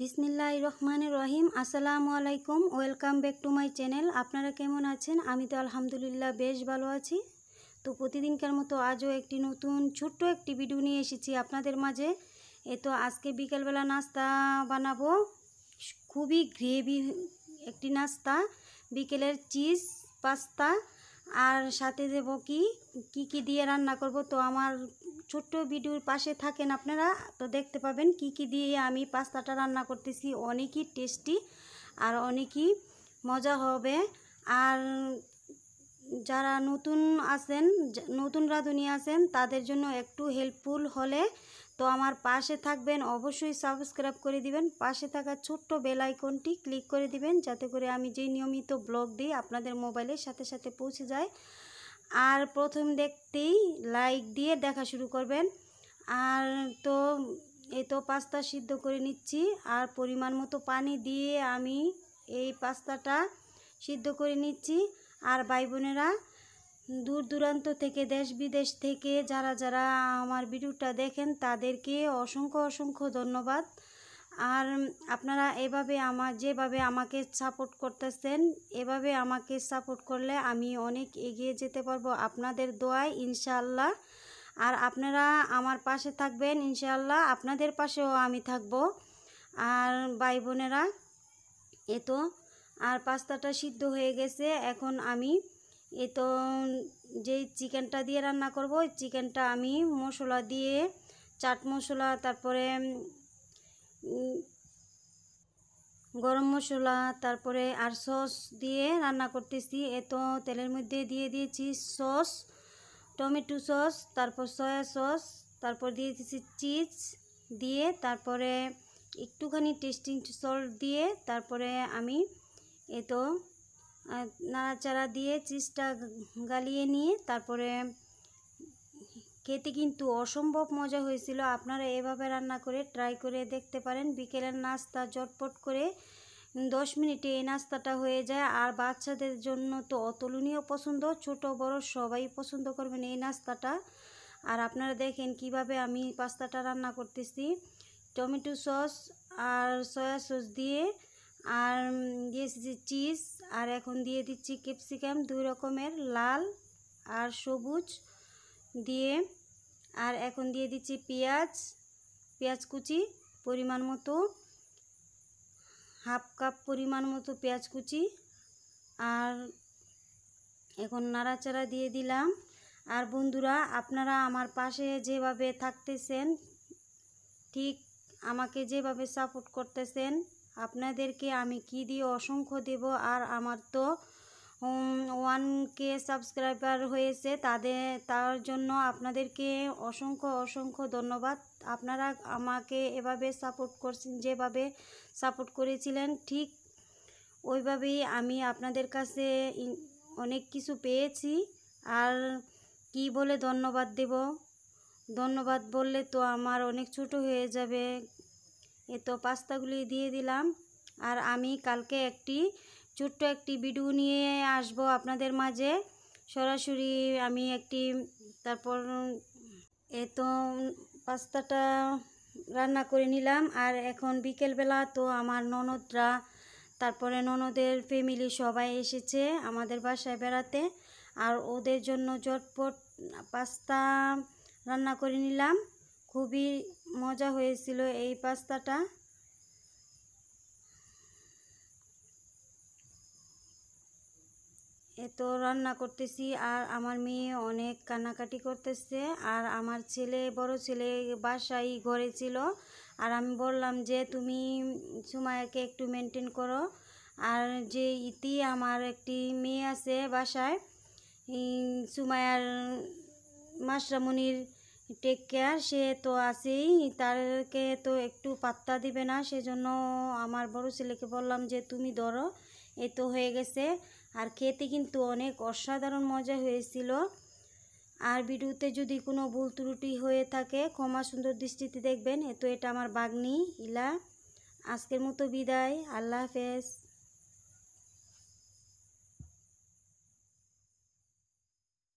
বিসমিল্লাহ রহমান রহিম আসসালামু আলাইকুম welcome back to my channel আপনারা কেমন আছেন আমি তো আলহামদুলিল্লাহ বেশ ভালো আছি তো প্রতিদিনকার মতো আজও একটি নতুন ছোট্ট একটি ভিডিও নিয়ে এসেছি আপনাদের মাঝে এ তো আজকে বিকেলবেলা নাস্তা বানাবো খুবই গ্রেভি একটি নাস্তা বিকেলের চিজ পাস্তা আর সাথে দেব কি কি দিয়ে রান্না করব তো আমার ছোট্ট ভিডিওর পাশে থাকেন আপনারা তো দেখতে পাবেন কি কি দিয়ে আমি পাস্তাটা রান্না করতেছি অনেকই টেস্টি আর অনেকই মজা হবে আর যারা নতুন আছেন নতুন রাঁধুনি আছেন তাদের জন্য একটু হেল্পফুল হলে তো আমার পাশে থাকবেন অবশ্যই সাবস্ক্রাইব করে দিবেন পাশে থাকা ছোট্ট বেল আইকনটি ক্লিক করে দিবেন যাতে করে আমি যে নিয়মিত ব্লগ দিই আপনাদের মোবাইলের সাথে সাথে পৌঁছে যায় আর প্রথম দেখতেই লাইক দিয়ে দেখা শুরু করবেন আর তো এই তো পাস্তা সিদ্ধ করে নিচ্ছি আর পরিমাণ মতো পানি দিয়ে আমি এই পাস্তাটা সিদ্ধ করে নিচ্ছি আর ভাই বোনেরা দূর দূরান্ত থেকে দেশ বিদেশ থেকে যারা যারা আমার ভিডিওটা দেখেন তাদেরকে অসংখ্য অসংখ্য ধন্যবাদ আর আপনারা এভাবে আমার যেভাবে আমাকে সাপোর্ট করতেছেন এভাবে আমাকে সাপোর্ট করলে আমি অনেক এগিয়ে যেতে পারবো আপনাদের দোয়ায় ইনশাল্লাহ আর আপনারা আমার পাশে থাকবেন ইনশাল্লাহ আপনাদের পাশেও আমি থাকব আর ভাই বোনেরা এ তো আর পাস্তাটা সিদ্ধ হয়ে গেছে এখন আমি এ তো যেই চিকেনটা দিয়ে রান্না করব ওই চিকেনটা আমি মশলা দিয়ে চাট মশলা তারপরে গরম মশলা তারপরে আর সস দিয়ে রান্না করতেছি এত তেলের মধ্যে দিয়ে দিয়েছি সস টমেটো সস তারপর সয়া সস তারপর দিয়ে দিয়েছি চিজ দিয়ে তারপরে একটুখানি টেস্টিং সল্ট দিয়ে তারপরে আমি এত নাড়াচাড়া দিয়ে চিজটা গালিয়ে নিয়ে তারপরে খেতে কিন্তু অসম্ভব মজা হয়েছিল আপনারা এভাবে রান্না করে ট্রাই করে দেখতে পারেন বিকেলের নাস্তা চটপট করে দশ মিনিটে এই নাস্তাটা হয়ে যায় আর বাচ্চাদের জন্য তো অতুলনীয় পছন্দ ছোট বড় সবাই পছন্দ করবেন এই নাস্তাটা আর আপনারা দেখেন কিভাবে আমি পাস্তাটা রান্না করতেছি টমেটো সস আর সয়া সস দিয়ে আর দিয়েছি চিজ আর এখন দিয়ে দিচ্ছি ক্যাপসিকাম দুই রকমের লাল আর সবুজ দিয়ে আর এখন দিয়ে দিচ্ছি পেঁয়াজ পেঁয়াজ কুচি পরিমাণ মতো হাফ কাপ পরিমাণ মতো পেঁয়াজ কুচি আর এখন নাড়াচাড়া দিয়ে দিলাম আর বন্ধুরা আপনারা আমার পাশে যেভাবে থাকতেছেন ঠিক আমাকে যেভাবে সাপোর্ট করতেছেন আপনাদেরকে আমি কি দিয়ে অসংখ্য দেব আর আমার তো ওয়ান কে সাবস্ক্রাইবার হয়েছে তাদের তার জন্য আপনাদেরকে অসংখ্য অসংখ্য ধন্যবাদ আপনারা আমাকে এভাবে সাপোর্ট করছেন যেভাবে সাপোর্ট করেছিলেন ঠিক ওইভাবেই আমি আপনাদের কাছে অনেক কিছু পেয়েছি আর কি বলে ধন্যবাদ দেব ধন্যবাদ বললে তো আমার অনেক ছোট হয়ে যাবে এ তো পাস্তাগুলি দিয়ে দিলাম আর আমি কালকে একটি ছোট্ট একটি ভিডিও নিয়ে আসব আপনাদের মাঝে সরাসরি আমি একটি তারপর এ তো পাস্তাটা রান্না করে নিলাম আর এখন বিকেলবেলা তো আমার ননদরা তারপরে ননদের ফ্যামিলি সবাই এসেছে আমাদের বাসায় বেড়াতে আর ওদের জন্য চটপট পাস্তা রান্না করে নিলাম খুবই মজা হয়েছিল এই পাস্তাটা তো রান্না করতেছি আর আমার মেয়ে অনেক কান্নাকাটি করতেছে আর আমার ছেলে বড় ছেলে বাসায় ঘরে ছিল আর আমি বললাম যে তুমি সুমায়াকে একটু মেনটেন করো আর যে ইতি আমার একটি মেয়ে আছে বাসায় সুমায়ার মাসরামনির টেক কেয়ার সে তো আছেই তারকে তো একটু পাত্তা দিবে না সেজন্য আমার বড় ছেলেকে বললাম যে তুমি ধরো এ তো হয়ে গেছে আর খেতে কিন্তু অনেক অসাধারণ মজা হয়েছিল আর ভিডিওতে যদি কোনো ভুল ত্রুটি হয়ে থাকে ক্ষমা সুন্দর দৃষ্টিতে দেখবেন এ তো এটা আমার বাগনি ইলা আজকের মতো বিদায় আল্লাহ হাফেজ